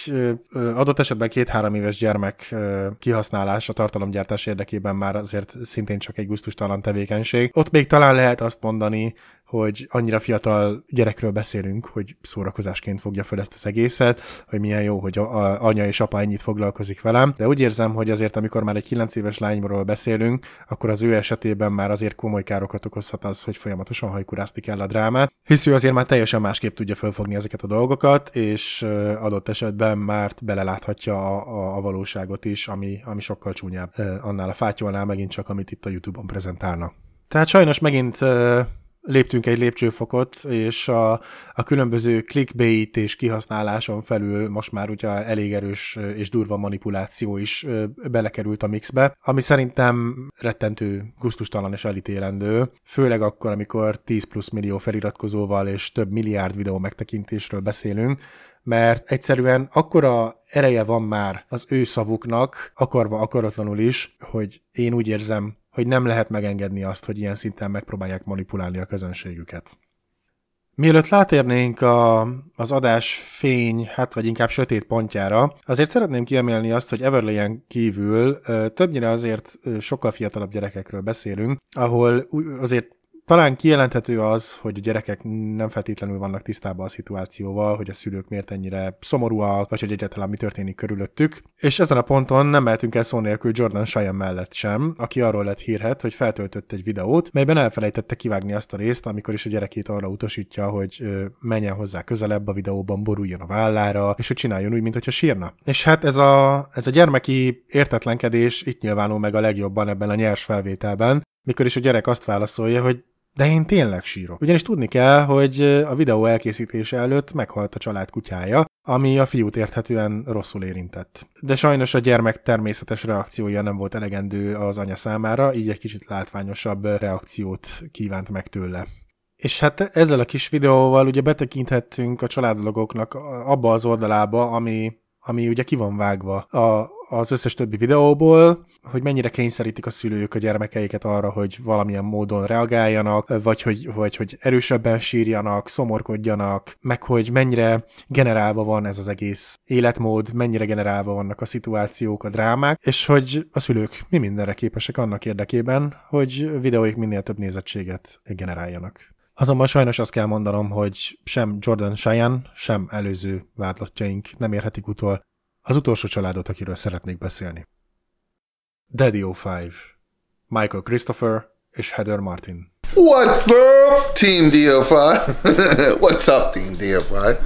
adott esetben két-három éves gyermek kihasználása tartalomgyártás érdekében már azért szintén csak egy guztustalan tevékenység, ott még talán lehet azt mondani, hogy annyira fiatal gyerekről beszélünk, hogy szórakozásként fogja fel ezt az egészet, hogy milyen jó, hogy a, a, anya és apa ennyit foglalkozik velem, de úgy érzem, hogy azért, amikor már egy 9 éves lányról beszélünk, akkor az ő esetében már azért komoly károkat okozhat az, hogy folyamatosan hajkurázti kell a drámát, hisz ő azért már teljesen másképp tudja fölfogni ezeket a dolgokat, és adott esetben már beleláthatja a, a, a valóságot is, ami, ami sokkal csúnyább annál a fátyolnál megint csak, amit itt a YouTube-on prezentálnak. Tehát sajnos megint léptünk egy lépcsőfokot, és a, a különböző clickbait és kihasználáson felül most már ugye elég erős és durva manipuláció is belekerült a mixbe, ami szerintem rettentő, guztustalan és elítélendő, főleg akkor, amikor 10 plusz millió feliratkozóval és több milliárd videó megtekintésről beszélünk, mert egyszerűen akkora ereje van már az ő szavuknak, akarva akaratlanul is, hogy én úgy érzem, hogy nem lehet megengedni azt, hogy ilyen szinten megpróbálják manipulálni a közönségüket. Mielőtt látérnénk a, az adás fény, hát vagy inkább sötét pontjára, azért szeretném kiemelni azt, hogy Everlyen kívül többnyire azért sokkal fiatalabb gyerekekről beszélünk, ahol azért talán kijelenthető az, hogy a gyerekek nem feltétlenül vannak tisztában a szituációval, hogy a szülők miért ennyire szomorúak, vagy hogy egyáltalán mi történik körülöttük. És ezen a ponton nem mehetünk el szó nélkül Jordan Sajan mellett sem, aki arról lett hírhet, hogy feltöltött egy videót, melyben elfelejtette kivágni azt a részt, amikor is a gyerekét arra utasítja, hogy ö, menjen hozzá közelebb a videóban, boruljon a vállára, és hogy csináljon úgy, mintha sírna. És hát ez a, ez a gyermeki értetlenkedés itt nyilvánul meg a legjobban ebben a nyers felvételben, mikor is a gyerek azt válaszolja, hogy de én tényleg sírok. Ugyanis tudni kell, hogy a videó elkészítése előtt meghalt a család kutyája, ami a fiút érthetően rosszul érintett. De sajnos a gyermek természetes reakciója nem volt elegendő az anya számára, így egy kicsit látványosabb reakciót kívánt meg tőle. És hát ezzel a kis videóval ugye betekinthettünk a családlogoknak abba az oldalába, ami, ami ugye ki van vágva a, az összes többi videóból, hogy mennyire kényszerítik a szülők a gyermekeiket arra, hogy valamilyen módon reagáljanak, vagy hogy, vagy hogy erősebben sírjanak, szomorkodjanak, meg hogy mennyire generálva van ez az egész életmód, mennyire generálva vannak a szituációk, a drámák, és hogy a szülők mi mindenre képesek annak érdekében, hogy videóik minél több nézettséget generáljanak. Azonban sajnos azt kell mondanom, hogy sem Jordan Cheyenne, sem előző vádlatjaink nem érhetik utol az utolsó családot, akiről szeretnék beszélni. Daddy O5, Michael Christopher és Heather Martin. What's up, Team DO5? What's up, Team DO5?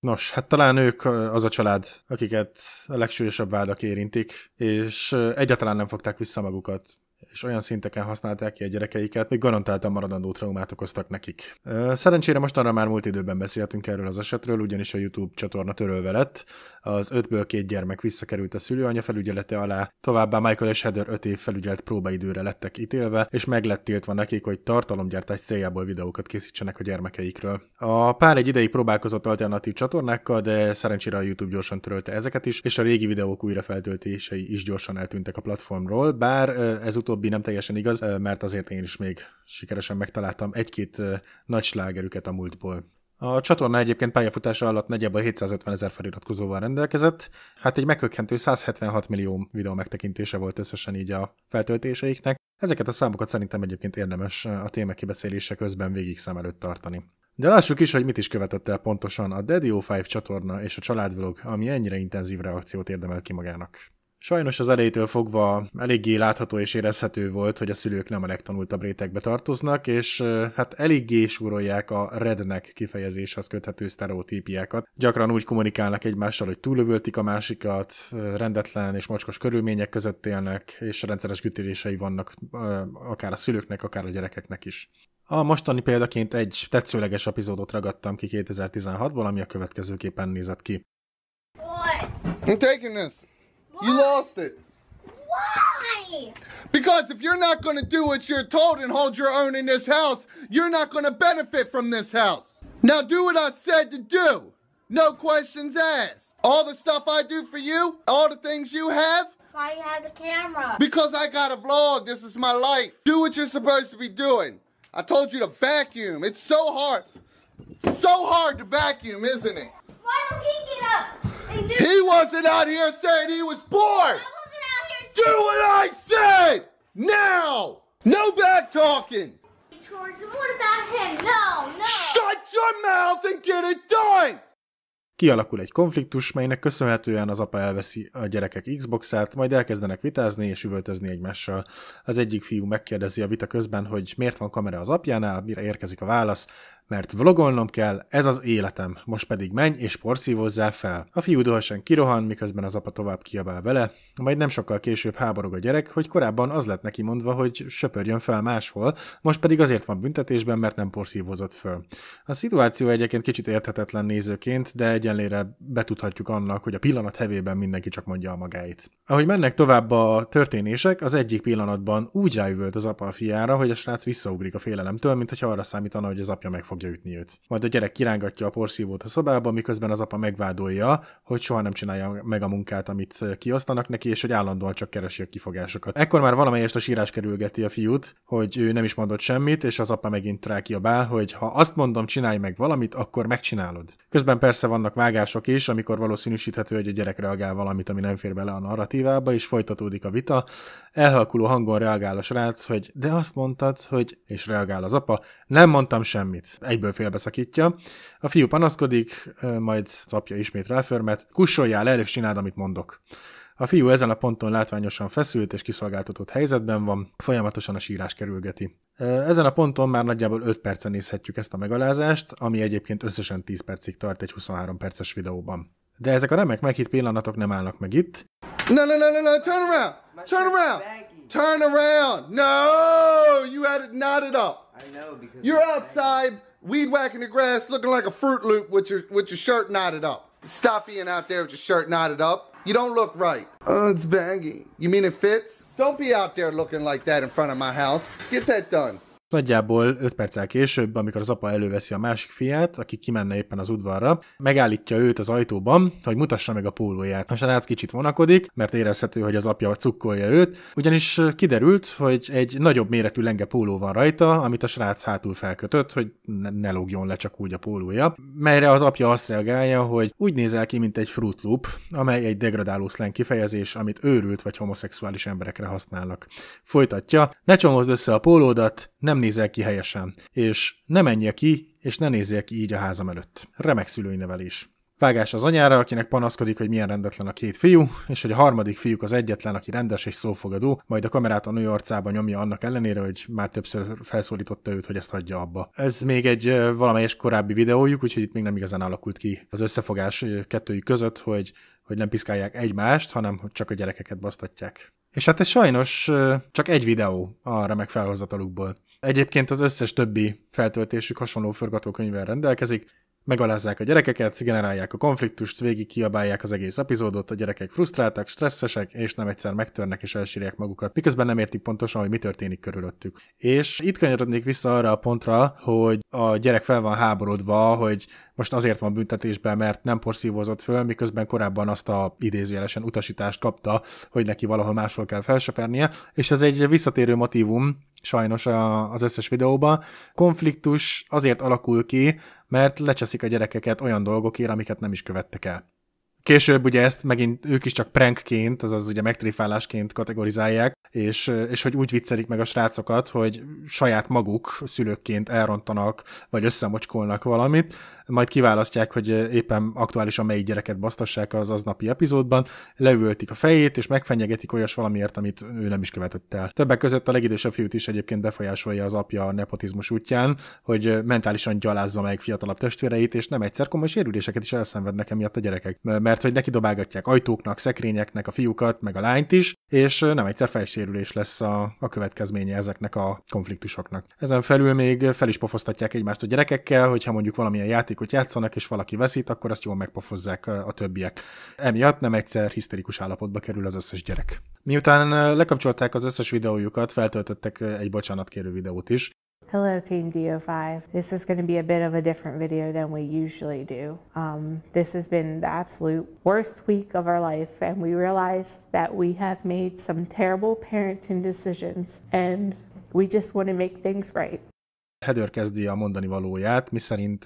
Nos, hát talán ők az a család, akiket a legsúlyosabb vádak érintik, és egyáltalán nem fogták vissza magukat és olyan szinteken használták ki a gyerekeiket, még garantáltan maradandó traumát okoztak nekik. Szerencsére mostanra már múlt időben beszéltünk erről az esetről, ugyanis a YouTube csatorna törölve lett, az ötből két gyermek visszakerült a szülőanya felügyelete alá, továbbá Michael és Heather öt év felügyelt próbaidőre lettek ítélve, és meg lett tiltva nekik, hogy tartalomgyártás céljából videókat készítsenek a gyermekeikről. A pár egy ideig próbálkozott alternatív csatornákkal, de szerencsére a YouTube gyorsan törölte ezeket is, és a régi videók újra feltöltései is gyorsan eltűntek a platformról, bár ez utóbbi nem teljesen igaz, mert azért én is még sikeresen megtaláltam egy-két nagy slágerüket a múltból. A csatorna egyébként pályafutása alatt nagyjából 750 ezer feliratkozóval rendelkezett, hát egy meghökkentő 176 millió videó megtekintése volt összesen így a feltöltéseiknek. Ezeket a számokat szerintem egyébként érdemes a téma kibeszélése közben végig szem előtt tartani. De lássuk is, hogy mit is követett el pontosan a Dedio 5 csatorna és a családvlog, ami ennyire intenzív reakciót érdemelt ki magának. Sajnos az elejétől fogva eléggé látható és érezhető volt, hogy a szülők nem a legtanultabb rétegbe tartoznak, és hát eléggé súrolják a rednek kifejezéshez köthető sztereotípiákat. Gyakran úgy kommunikálnak egymással, hogy túlövöltik a másikat, rendetlen és mocskos körülmények között élnek, és rendszeres gütélései vannak akár a szülőknek, akár a gyerekeknek is. A mostani példaként egy tetszőleges epizódot ragadtam ki 2016-ból, ami a következőképpen nézett ki. I'm taking this. You lost it. Why? Because if you're not going to do what you're told and hold your own in this house, you're not going to benefit from this house. Now do what I said to do. No questions asked. All the stuff I do for you, all the things you have. Why you have the camera? Because I got a vlog. This is my life. Do what you're supposed to be doing. I told you to vacuum. It's so hard. So hard to vacuum, isn't it? Why don't he get up? He wasn't out here saying he was bored. Do what I said now. No back talking. George, what about him? No, no. Shut your mouth and get it done. Kialakul egy konfliktus, melynek köszönhetően az apa elveszi a gyerekek Xboxát, majd elkezdenek vitázni és üvöltözni egymással. Az egyik fiú megkérdezi a vita közben, hogy miért van kamera az apjánál, mire érkezik a válasz, mert vlogolnom kell, ez az életem, most pedig menj és porszívózzál fel. A fiú dohasan kirohan, miközben az apa tovább kiabál vele, majd nem sokkal később háborog a gyerek, hogy korábban az lett neki mondva, hogy söpörjön fel máshol, most pedig azért van büntetésben, mert nem porszívózott föl. A szituáció egyébként kicsit érthetetlen nézőként, de egyenlére betudhatjuk annak, hogy a pillanat hevében mindenki csak mondja a magáit. Ahogy mennek tovább a történések, az egyik pillanatban úgy rájövölt az apa a fiára, hogy a srác visszaugrik a félelemtől, mint arra számítana, hogy az apja meg fogja ütni őt. Majd a gyerek kirángatja a porszívót a szobába, miközben az apa megvádolja, hogy soha nem csinálja meg a munkát, amit kiosztanak neki, és hogy állandóan csak keresi a kifogásokat. Ekkor már valamelyest a sírás kerülgeti a fiút, hogy ő nem is mondott semmit, és az apa megint rákiabál, hogy ha azt mondom, csinálj meg valamit, akkor megcsinálod. Közben persze vannak vágások is, amikor valószínűsíthető, hogy a gyerek reagál valamit, ami nem fér bele a narratívába, és folytatódik a vita. Elhalkuló hangon reagál a srác, hogy de azt mondtad, hogy, és reagál az apa, nem mondtam semmit egyből félbeszakítja. A fiú panaszkodik, majd az apja ismét ráförmet, kussoljál el és csináld, amit mondok. A fiú ezen a ponton látványosan feszült és kiszolgáltatott helyzetben van, folyamatosan a sírás kerülgeti. Ezen a ponton már nagyjából 5 percen nézhetjük ezt a megalázást, ami egyébként összesen 10 percig tart egy 23 perces videóban. De ezek a remek meghitt pillanatok nem állnak meg itt. No, no, no, no, no, turn around! Turn around! Turn around! No! You had it knotted up! I know because You're outside! weed whacking the grass looking like a Fruit Loop with your, with your shirt knotted up. Stop being out there with your shirt knotted up. You don't look right. Oh, it's baggy. You mean it fits? Don't be out there looking like that in front of my house. Get that done. Nagyjából 5 perccel később, amikor az apa előveszi a másik fiát, aki kimenne éppen az udvarra, megállítja őt az ajtóban, hogy mutassa meg a pólóját. A srác kicsit vonakodik, mert érezhető, hogy az apja cukkolja őt, ugyanis kiderült, hogy egy nagyobb méretű lenge póló van rajta, amit a srác hátul felkötött, hogy ne, ne lógjon le csak úgy a pólója, melyre az apja azt reagálja, hogy úgy nézel ki, mint egy Fruit Loop, amely egy degradáló szleng kifejezés, amit őrült vagy homoszexuális emberekre használnak. Folytatja, ne csomozd össze a pólódat, nem nézel ki helyesen, és ne menjél ki, és ne nézzél ki így a házam előtt. Remek szülői nevelés. Vágás az anyára, akinek panaszkodik, hogy milyen rendetlen a két fiú, és hogy a harmadik fiúk az egyetlen, aki rendes és szófogadó, majd a kamerát a nő arcába nyomja annak ellenére, hogy már többször felszólította őt, hogy ezt hagyja abba. Ez még egy valamelyes korábbi videójuk, úgyhogy itt még nem igazán alakult ki az összefogás kettőjük között, hogy, hogy nem piszkálják egymást, hanem hogy csak a gyerekeket basztatják. És hát ez sajnos csak egy videó a remek felhozatalukból. Egyébként az összes többi feltöltésük hasonló forgatókönyvvel rendelkezik, megalázzák a gyerekeket, generálják a konfliktust, végig kiabálják az egész epizódot, a gyerekek frusztráltak, stresszesek, és nem egyszer megtörnek és elsírják magukat, miközben nem értik pontosan, hogy mi történik körülöttük. És itt kanyarodnék vissza arra a pontra, hogy a gyerek fel van háborodva, hogy most azért van büntetésben, mert nem porszívózott föl, miközben korábban azt a idézőjelesen utasítást kapta, hogy neki valahol máshol kell felsepernie, és ez egy visszatérő motivum sajnos a, az összes videóba. Konfliktus azért alakul ki, mert lecseszik a gyerekeket olyan dolgokért, amiket nem is követtek el. Később ugye ezt megint ők is csak prankként, azaz ugye megtréfálásként kategorizálják, és, és hogy úgy viccelik meg a srácokat, hogy saját maguk szülőkként elrontanak, vagy összemocskolnak valamit, majd kiválasztják, hogy éppen aktuálisan melyik gyereket basztassák az aznapi epizódban, leültik a fejét, és megfenyegetik olyas valamiért, amit ő nem is követett el. Többek között a legidősebb fiút is egyébként befolyásolja az apja a nepotizmus útján, hogy mentálisan gyalázza meg fiatalabb testvéreit, és nem egyszer komoly sérüléseket is elszenvednek emiatt a gyerekek. Mert mert hogy neki dobálgatják ajtóknak, szekrényeknek a fiúkat, meg a lányt is, és nem egyszer fejsérülés lesz a, a következménye ezeknek a konfliktusoknak. Ezen felül még fel is pofosztatják egymást a gyerekekkel, hogyha mondjuk valamilyen játékot játszanak, és valaki veszít, akkor azt jól megpofozzák a többiek. Emiatt nem egyszer hiszterikus állapotba kerül az összes gyerek. Miután lekapcsolták az összes videójukat, feltöltöttek egy bocsánatkérő videót is, Hello Team DO5. This is going to be a bit of a different video than we usually do. Um, this has been the absolute worst week of our life and we realize that we have made some terrible parenting decisions and we just want to make things right. Heather kezdi a mondani valóját, miszerint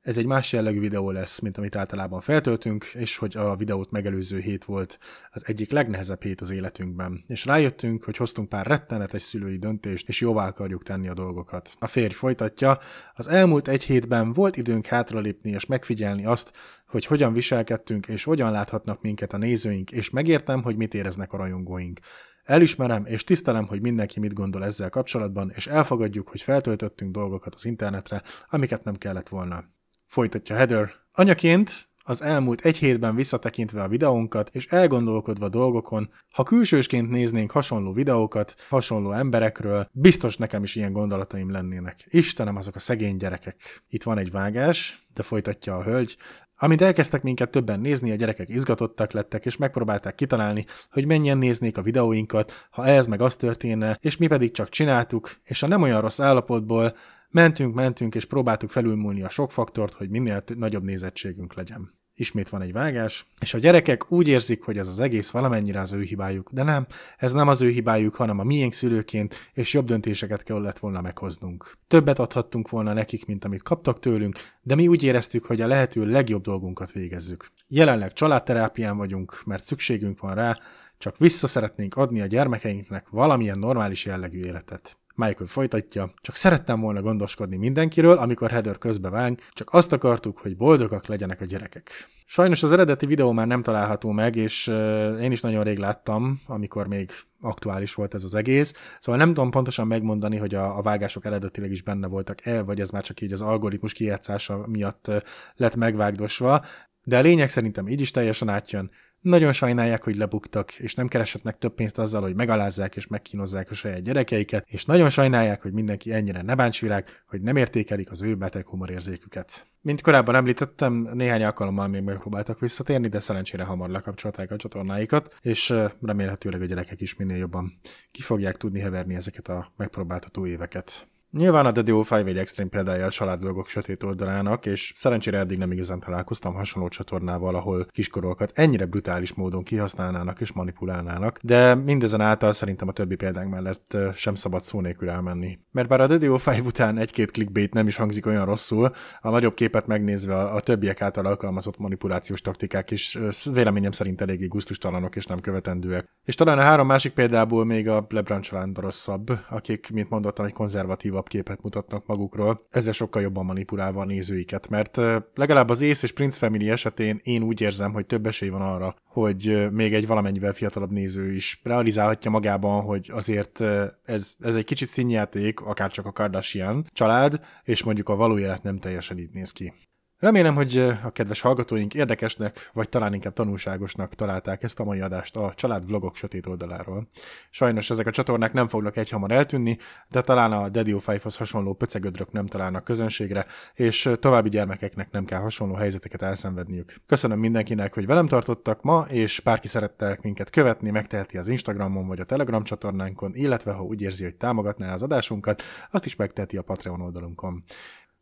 Ez egy más jellegű videó lesz, mint amit általában feltöltünk, és hogy a videót megelőző hét volt az egyik legnehezebb hét az életünkben. És rájöttünk, hogy hoztunk pár rettenetes szülői döntést, és jóvá akarjuk tenni a dolgokat. A férj folytatja, az elmúlt egy hétben volt időnk hátralépni és megfigyelni azt, hogy hogyan viselkedtünk és hogyan láthatnak minket a nézőink, és megértem, hogy mit éreznek a rajongóink. Elismerem és tisztelem, hogy mindenki mit gondol ezzel kapcsolatban, és elfogadjuk, hogy feltöltöttünk dolgokat az internetre, amiket nem kellett volna. Folytatja Heather. Anyaként az elmúlt egy hétben visszatekintve a videónkat és elgondolkodva dolgokon, ha külsősként néznénk hasonló videókat, hasonló emberekről, biztos nekem is ilyen gondolataim lennének. Istenem, azok a szegény gyerekek. Itt van egy vágás, de folytatja a hölgy. Amint elkezdtek minket többen nézni, a gyerekek izgatottak lettek, és megpróbálták kitalálni, hogy mennyien néznék a videóinkat, ha ez meg az történne, és mi pedig csak csináltuk, és a nem olyan rossz állapotból Mentünk, mentünk, és próbáltuk felülmúlni a sok faktort, hogy minél nagyobb nézettségünk legyen. Ismét van egy vágás, és a gyerekek úgy érzik, hogy ez az egész valamennyire az ő hibájuk, de nem, ez nem az ő hibájuk, hanem a miénk szülőként, és jobb döntéseket kellett volna meghoznunk. Többet adhattunk volna nekik, mint amit kaptak tőlünk, de mi úgy éreztük, hogy a lehető legjobb dolgunkat végezzük. Jelenleg családterápián vagyunk, mert szükségünk van rá, csak vissza szeretnénk adni a gyermekeinknek valamilyen normális jellegű életet. Michael folytatja, csak szerettem volna gondoskodni mindenkiről, amikor Heather közbevág, csak azt akartuk, hogy boldogak legyenek a gyerekek. Sajnos az eredeti videó már nem található meg, és euh, én is nagyon rég láttam, amikor még aktuális volt ez az egész, szóval nem tudom pontosan megmondani, hogy a, a vágások eredetileg is benne voltak-e, vagy ez már csak így az algoritmus kijátszása miatt euh, lett megvágdosva, de a lényeg szerintem így is teljesen átjön, nagyon sajnálják, hogy lebuktak, és nem keresetnek több pénzt azzal, hogy megalázzák és megkínozzák a saját gyerekeiket, és nagyon sajnálják, hogy mindenki ennyire bántsvirág, hogy nem értékelik az ő beteg humorérzéküket. Mint korábban említettem, néhány alkalommal még megpróbáltak visszatérni, de szerencsére hamar lekapcsolták a csatornáikat, és remélhetőleg a gyerekek is minél jobban ki fogják tudni heverni ezeket a megpróbáltató éveket. Nyilván a The DO5 egy extrém példája a családblogok sötét oldalának, és szerencsére eddig nem igazán találkoztam hasonló csatornával, ahol kiskorokat ennyire brutális módon kihasználnának és manipulálnának, de mindezen által szerintem a többi példánk mellett sem szabad szó nélkül elmenni. Mert bár a The DO5 után egy-két clickbait nem is hangzik olyan rosszul, a nagyobb képet megnézve a többiek által alkalmazott manipulációs taktikák is véleményem szerint eléggé guztustalanok és nem követendőek. És talán a három másik példából még a Lebrun rosszabb, akik, mint mondottam, egy konzervatív tágabb képet mutatnak magukról, ezzel sokkal jobban manipulálva a nézőiket, mert legalább az Ész és Prince Family esetén én úgy érzem, hogy több esély van arra, hogy még egy valamennyivel fiatalabb néző is realizálhatja magában, hogy azért ez, ez egy kicsit színjáték, akár csak a Kardashian család, és mondjuk a való élet nem teljesen így néz ki. Remélem, hogy a kedves hallgatóink érdekesnek, vagy talán inkább tanulságosnak találták ezt a mai adást a Család Vlogok sötét oldaláról. Sajnos ezek a csatornák nem fognak egyhamar eltűnni, de talán a Dedio of Five-hoz hasonló pöcegödrök nem találnak közönségre, és további gyermekeknek nem kell hasonló helyzeteket elszenvedniük. Köszönöm mindenkinek, hogy velem tartottak ma, és bárki szerette minket követni, megteheti az Instagramon vagy a Telegram csatornánkon, illetve ha úgy érzi, hogy támogatná az adásunkat, azt is megteheti a Patreon oldalunkon.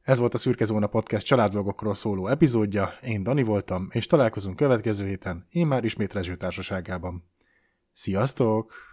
Ez volt a Szürke Zóna Podcast családvlogokról szóló epizódja, én Dani voltam, és találkozunk következő héten, én már ismét Rezső társaságában. Sziasztok!